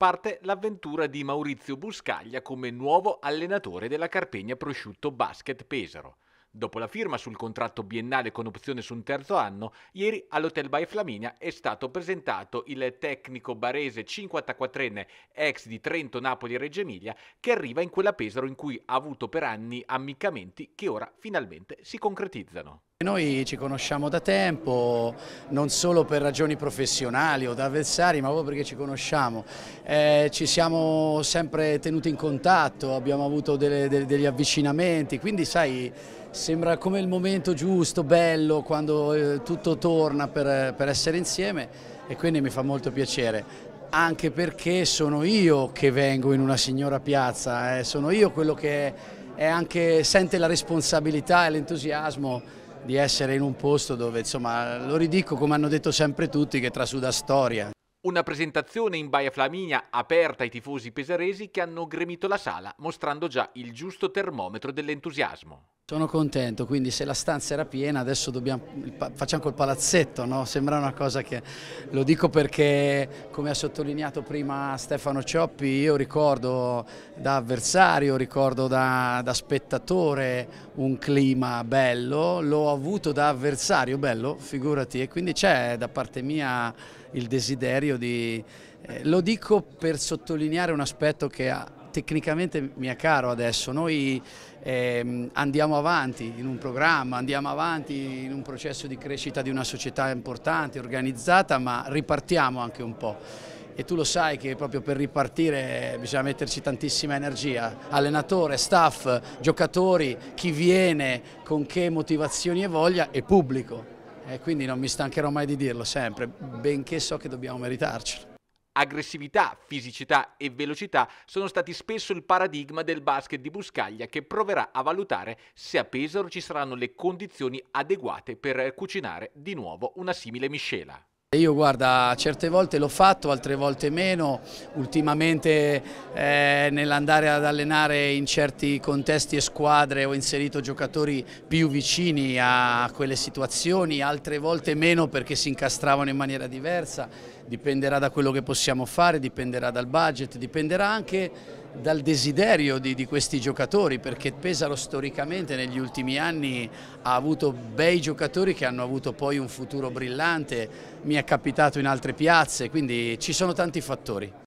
parte l'avventura di Maurizio Buscaglia come nuovo allenatore della Carpegna Prosciutto Basket Pesaro. Dopo la firma sul contratto biennale con opzione su un terzo anno, ieri all'Hotel Bae Flaminia è stato presentato il tecnico barese 54enne ex di Trento, Napoli e Reggio Emilia che arriva in quella Pesaro in cui ha avuto per anni ammiccamenti che ora finalmente si concretizzano. Noi ci conosciamo da tempo, non solo per ragioni professionali o da avversari, ma proprio perché ci conosciamo. Eh, ci siamo sempre tenuti in contatto, abbiamo avuto delle, delle, degli avvicinamenti, quindi sai, sembra come il momento giusto, bello, quando eh, tutto torna per, per essere insieme e quindi mi fa molto piacere anche perché sono io che vengo in una signora piazza, eh. sono io quello che anche, sente la responsabilità e l'entusiasmo di essere in un posto dove, insomma, lo ridico come hanno detto sempre tutti, che trasuda storia. Una presentazione in Baia Flaminia aperta ai tifosi pesaresi che hanno gremito la sala, mostrando già il giusto termometro dell'entusiasmo. Sono contento, quindi se la stanza era piena adesso dobbiamo, facciamo col palazzetto, no? sembra una cosa che lo dico perché come ha sottolineato prima Stefano Cioppi io ricordo da avversario, ricordo da, da spettatore un clima bello, l'ho avuto da avversario bello, figurati, e quindi c'è da parte mia il desiderio di... Eh, lo dico per sottolineare un aspetto che ha tecnicamente mi è caro adesso, noi ehm, andiamo avanti in un programma, andiamo avanti in un processo di crescita di una società importante, organizzata, ma ripartiamo anche un po'. E tu lo sai che proprio per ripartire bisogna metterci tantissima energia, allenatore, staff, giocatori, chi viene, con che motivazioni e voglia e pubblico. E quindi non mi stancherò mai di dirlo sempre, benché so che dobbiamo meritarcelo. Aggressività, fisicità e velocità sono stati spesso il paradigma del basket di Buscaglia che proverà a valutare se a Pesaro ci saranno le condizioni adeguate per cucinare di nuovo una simile miscela. Io guarda, certe volte l'ho fatto, altre volte meno, ultimamente eh, nell'andare ad allenare in certi contesti e squadre ho inserito giocatori più vicini a quelle situazioni, altre volte meno perché si incastravano in maniera diversa, dipenderà da quello che possiamo fare, dipenderà dal budget, dipenderà anche dal desiderio di, di, questi giocatori perché Pesaro storicamente negli ultimi anni ha avuto bei giocatori che hanno avuto poi un futuro brillante, mi è capitato in altre piazze, quindi ci sono tanti fattori.